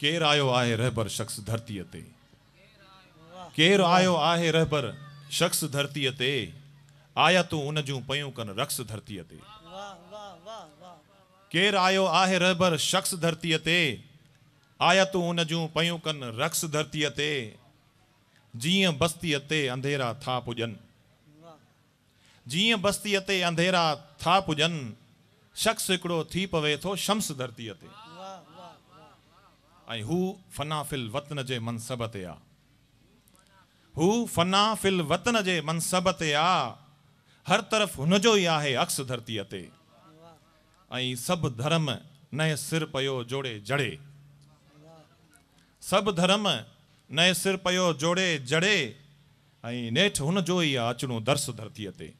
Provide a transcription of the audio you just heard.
केर आयो आहे रहबर शख्स धरतीअ ते केर आयो आहे रहबर शख्स धरतीअ ते आया तूं उन जूं पयूं कनि रक्स धरतीअ ते केर आयो आहे रहबर शख्स धरतीअ ते आया तूं उन जूं पयूं कनि रक्स धरतीअ ते जीअं बस्तीअ ते अंधेरा था पुॼनि जीअं बस्तीअ ते अंधेरा था पुॼनि शख्स हिकिड़ो थी पवे थो शम्स धरतीअ ते ऐं हू वतन जे मनसब ते आहे हू वतन जे मनसब ते आहे हर तरफ़ हुनजो ई आहे धरतीअ ते ऐं सभु धर्म नए सिर पयो जोड़े जड़े सभु धर्म नए सिर जोड़े जड़े ऐं नेठि हुनजो ई आहे अचिणो दर्स धरतीअ ते